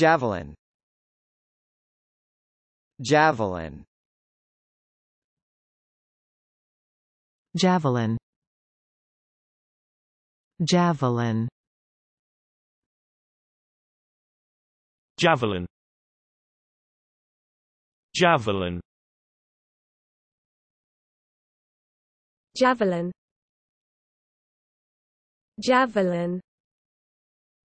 Javelin Javelin Javelin Javelin Javelin Javelin Javelin Javelin